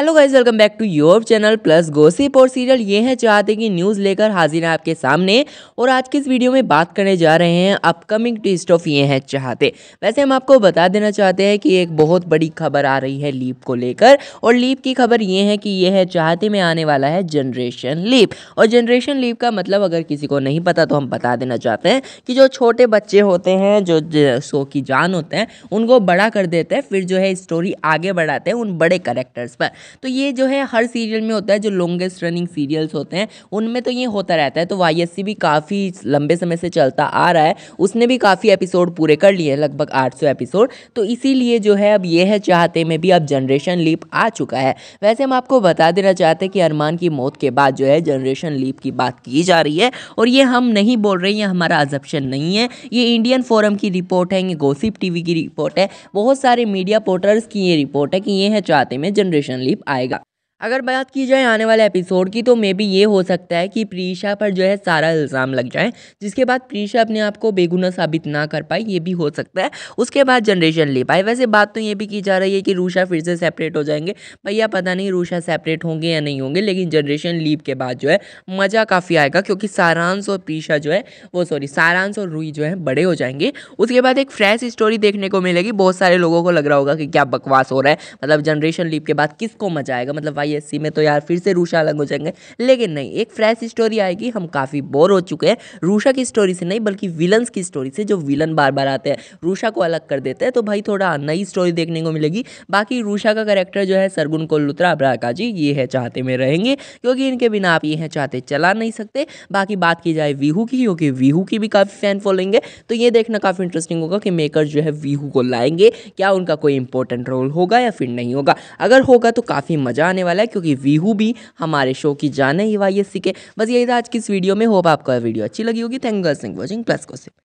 hello guys welcome back to your channel plus gossip और serial ये है चाहते कि न्यूज़ लेकर हाजिर है आपके सामने और आज की इस वीडियो में बात करने जा रहे हैं अपकमिंग ट्विस्ट ऑफ ये हैं चाहते वैसे हम आपको बता देना चाहते हैं कि एक बहुत बड़ी खबर आ रही है लीप को लेकर और लीप की खबर ये है कि ये है चाहते में आने वाला है जनरेशन लीप और जनरेशन लीप का मतलब अगर किसी को नहीं पता तो हम बता देना चाहते हैं कि जो छोटे बच्चे होते हैं जो शो की जान होते हैं उनको बड़ा कर देते हैं फिर जो है स्टोरी आगे बढ़ाते हैं उन बड़े करेक्टर्स पर तो ये जो है हर सीरियल में होता है जो लॉन्गेस्ट रनिंग सीरियल्स होते हैं उनमें तो ये होता रहता है तो वाई भी काफ़ी लंबे समय से चलता आ रहा है उसने भी काफ़ी एपिसोड पूरे कर लिए हैं लगभग आठ एपिसोड तो इसीलिए जो है अब ये है चाहते में भी अब जनरेशन लीप आ चुका है वैसे हम आपको बता देना चाहते हैं कि अरमान की मौत के बाद जो है जनरेशन लीप की बात की जा रही है और ये हम नहीं बोल रहे हैं हमारा अजप्शन नहीं है ये इंडियन फोरम की रिपोर्ट है ये गोसिप टीवी की रिपोर्ट है बहुत सारे मीडिया पोर्टर्स की ये रिपोर्ट है कि ये है चाहते में जनरेशन लीप आएगा अगर बात की जाए आने वाले एपिसोड की तो मे बी ये हो सकता है कि प्रीशा पर जो है सारा इल्ज़ाम लग जाए जिसके बाद प्रीशा अपने आप को बेगुना साबित ना कर पाए ये भी हो सकता है उसके बाद जनरेशन ले पाए वैसे बात तो ये भी की जा रही है कि रूशा फिर से सेपरेट हो जाएंगे भैया पता नहीं रूशा सेपरेट होंगे या नहीं होंगे लेकिन जनरेशन लीप के बाद जो है मज़ा काफ़ी आएगा क्योंकि सारांश और प्रीशा जो है वो सॉरी सारांश और रूई जो है बड़े हो जाएंगे उसके बाद एक फ्रेश स्टोरी देखने को मिलेगी बहुत सारे लोगों को लग रहा होगा कि क्या बकवास हो रहा है मतलब जनरेशन लीप के बाद किसको मजा आएगा मतलब भाई आईएससी में तो यार फिर से रूशा अलग हो जाएंगे लेकिन नहीं एक फ्रेश स्टोरी आएगी हम काफ़ी बोर हो चुके हैं रूशा की स्टोरी से नहीं बल्कि विलन्स की स्टोरी से जो विलन बार बार आते हैं रूशा को अलग कर देते हैं तो भाई थोड़ा नई स्टोरी देखने को मिलेगी बाकी रूशा का करेक्टर जो है सरगुन को लुत्रा अब्राका जी ये है चाहते में रहेंगे क्योंकि इनके बिना आप ये हैं चाहते चला नहीं सकते बाकी बात की जाए वीहू की क्योंकि वीहू की भी काफ़ी फैन फॉलोइंग है तो ये देखना काफ़ी इंटरेस्टिंग होगा कि मेकर जो है वीहू को लाएंगे क्या उनका कोई इंपॉर्टेंट रोल होगा या फिर नहीं होगा अगर होगा तो काफ़ी मज़ा आने वाला वाला है क्योंकि वीहू भी हमारे शो की जान है ये वाई एस सी के बस यही था आज की इस वीडियो में होप आपको वीडियो अच्छी लगी होगी थैंक गर्स सिंह वॉचिंग प्लस को